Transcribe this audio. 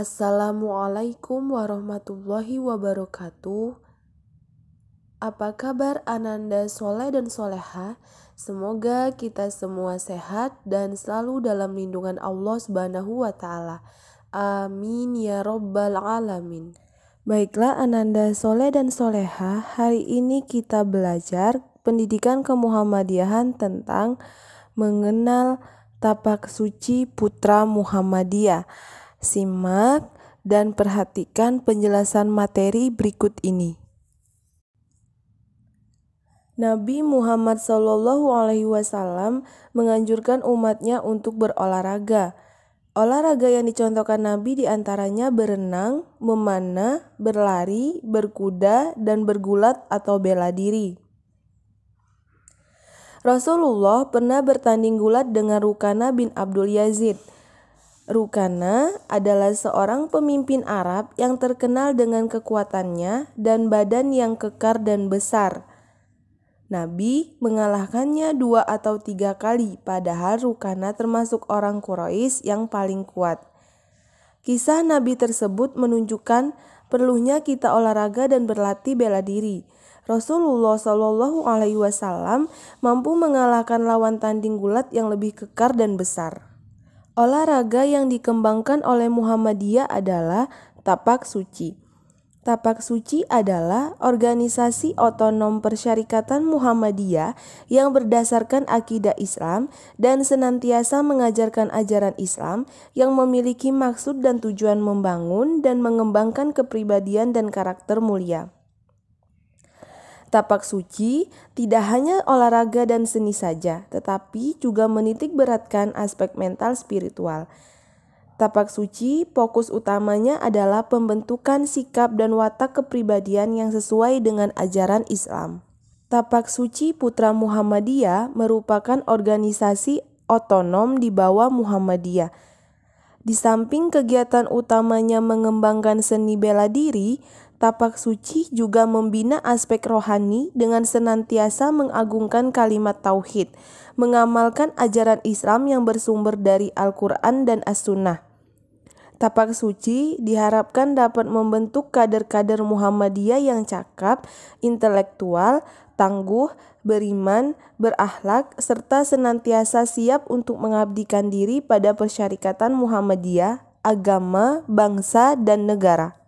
Assalamualaikum warahmatullahi wabarakatuh. Apa kabar Ananda Soleh dan Soleha? Semoga kita semua sehat dan selalu dalam lindungan Allah Subhanahu wa taala. Amin ya robbal alamin. Baiklah Ananda Soleh dan Soleha, hari ini kita belajar pendidikan kemuhammadiahan tentang mengenal tapak suci putra Muhammadiyah. Simak dan perhatikan penjelasan materi berikut ini. Nabi Muhammad saw Alaihi Wasallam menganjurkan umatnya untuk berolahraga. Olahraga yang dicontohkan Nabi diantaranya berenang, memanah, berlari, berkuda, dan bergulat atau bela diri. Rasulullah pernah bertanding gulat dengan Rukana bin Abdul Yazid – Rukana adalah seorang pemimpin Arab yang terkenal dengan kekuatannya dan badan yang kekar dan besar. Nabi mengalahkannya dua atau tiga kali, padahal Rukana termasuk orang Quraisy yang paling kuat. Kisah Nabi tersebut menunjukkan perlunya kita olahraga dan berlatih bela diri. Rasulullah Shallallahu Alaihi Wasallam mampu mengalahkan lawan tanding gulat yang lebih kekar dan besar. Olahraga yang dikembangkan oleh Muhammadiyah adalah tapak suci. Tapak Suci adalah organisasi otonom persyarikatan Muhammadiyah yang berdasarkan akidah Islam dan senantiasa mengajarkan ajaran Islam yang memiliki maksud dan tujuan membangun dan mengembangkan kepribadian dan karakter mulia. Tapak suci tidak hanya olahraga dan seni saja, tetapi juga menitik beratkan aspek mental spiritual. Tapak suci fokus utamanya adalah pembentukan sikap dan watak kepribadian yang sesuai dengan ajaran Islam. Tapak suci Putra Muhammadiyah merupakan organisasi otonom di bawah Muhammadiyah. Di samping kegiatan utamanya mengembangkan seni bela diri, Tapak suci juga membina aspek rohani dengan senantiasa mengagungkan kalimat tauhid, mengamalkan ajaran Islam yang bersumber dari Al-Quran dan As-Sunnah. Tapak suci diharapkan dapat membentuk kader-kader Muhammadiyah yang cakap, intelektual, tangguh, beriman, berakhlak, serta senantiasa siap untuk mengabdikan diri pada persyarikatan Muhammadiyah, agama, bangsa, dan negara.